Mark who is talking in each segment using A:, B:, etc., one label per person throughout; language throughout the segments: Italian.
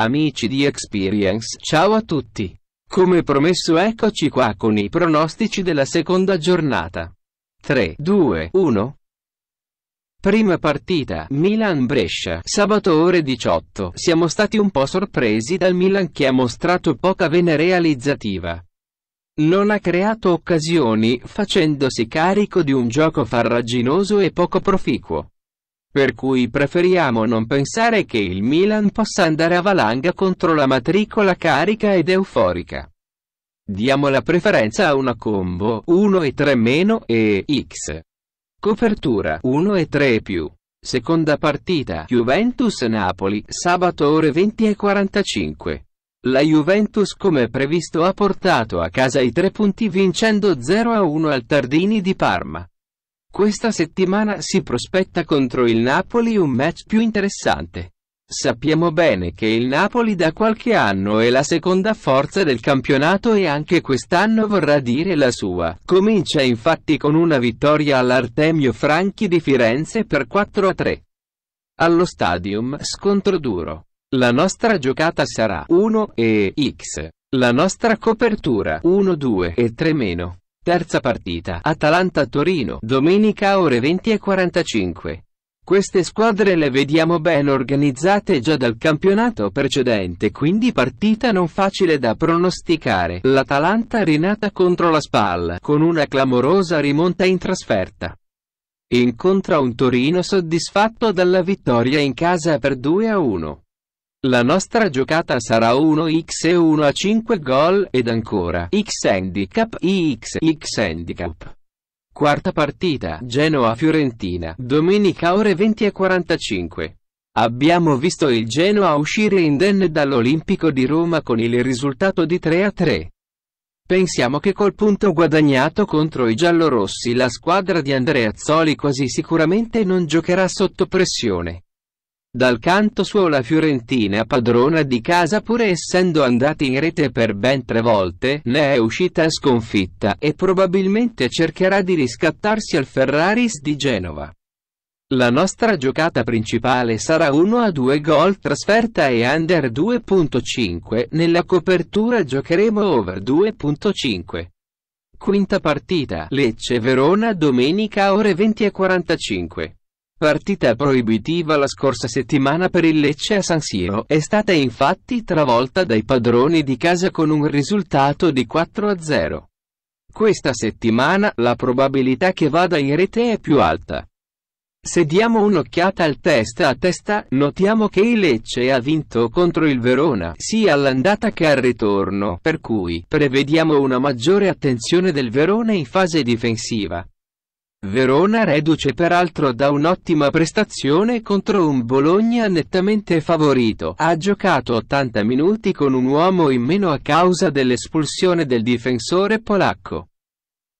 A: Amici di Experience, ciao a tutti. Come promesso eccoci qua con i pronostici della seconda giornata. 3, 2, 1. Prima partita, Milan-Brescia, sabato ore 18. Siamo stati un po' sorpresi dal Milan che ha mostrato poca vena realizzativa. Non ha creato occasioni, facendosi carico di un gioco farraginoso e poco proficuo. Per cui preferiamo non pensare che il Milan possa andare a valanga contro la matricola carica ed euforica. Diamo la preferenza a una combo 1 e 3 meno e X. Copertura 1 e 3 più. Seconda partita Juventus-Napoli, sabato ore 20 e 45. La Juventus come previsto ha portato a casa i tre punti vincendo 0-1 al Tardini di Parma. Questa settimana si prospetta contro il Napoli un match più interessante. Sappiamo bene che il Napoli da qualche anno è la seconda forza del campionato e anche quest'anno vorrà dire la sua. Comincia infatti con una vittoria all'Artemio Franchi di Firenze per 4-3. Allo stadium, scontro duro. La nostra giocata sarà 1 e x. La nostra copertura 1-2 e 3-. Terza partita, Atalanta-Torino, domenica ore 20 e 45. Queste squadre le vediamo ben organizzate già dal campionato precedente quindi partita non facile da pronosticare. L'Atalanta rinata contro la Spal con una clamorosa rimonta in trasferta. Incontra un Torino soddisfatto dalla vittoria in casa per 2-1. La nostra giocata sarà 1x e 1 a 5 gol ed ancora x handicap x x handicap. Quarta partita, Genoa-Fiorentina, domenica ore 20 e 45. Abbiamo visto il Genoa uscire indenne dall'Olimpico di Roma con il risultato di 3 a 3. Pensiamo che col punto guadagnato contro i giallorossi la squadra di Andrea Zoli quasi sicuramente non giocherà sotto pressione. Dal canto suo la Fiorentina padrona di casa pur essendo andata in rete per ben tre volte ne è uscita sconfitta e probabilmente cercherà di riscattarsi al Ferraris di Genova. La nostra giocata principale sarà 1-2 gol trasferta e under 2.5, nella copertura giocheremo over 2.5. Quinta partita, Lecce-Verona domenica ore 20.45. Partita proibitiva la scorsa settimana per il Lecce a San Siro è stata infatti travolta dai padroni di casa con un risultato di 4-0. Questa settimana la probabilità che vada in rete è più alta. Se diamo un'occhiata al testa a testa, notiamo che il Lecce ha vinto contro il Verona, sia all'andata che al ritorno, per cui prevediamo una maggiore attenzione del Verona in fase difensiva. Verona reduce peraltro da un'ottima prestazione contro un Bologna nettamente favorito. Ha giocato 80 minuti con un uomo in meno a causa dell'espulsione del difensore polacco.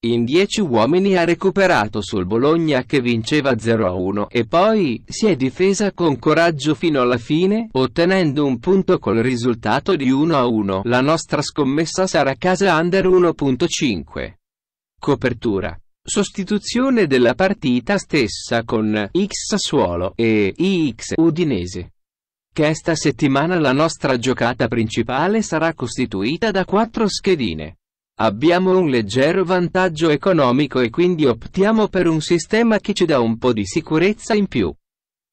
A: In 10 uomini ha recuperato sul Bologna che vinceva 0-1 e poi si è difesa con coraggio fino alla fine, ottenendo un punto col risultato di 1-1. La nostra scommessa sarà casa under 1.5. Copertura Sostituzione della partita stessa con X Sassuolo e IX Udinese. Questa settimana la nostra giocata principale sarà costituita da quattro schedine. Abbiamo un leggero vantaggio economico e quindi optiamo per un sistema che ci dà un po' di sicurezza in più.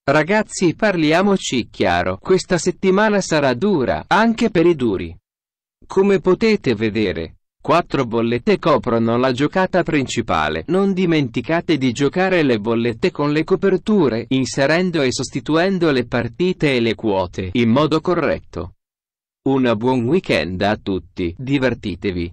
A: Ragazzi parliamoci chiaro, questa settimana sarà dura, anche per i duri. Come potete vedere, Quattro bollette coprono la giocata principale. Non dimenticate di giocare le bollette con le coperture, inserendo e sostituendo le partite e le quote in modo corretto. Una buon weekend a tutti, divertitevi!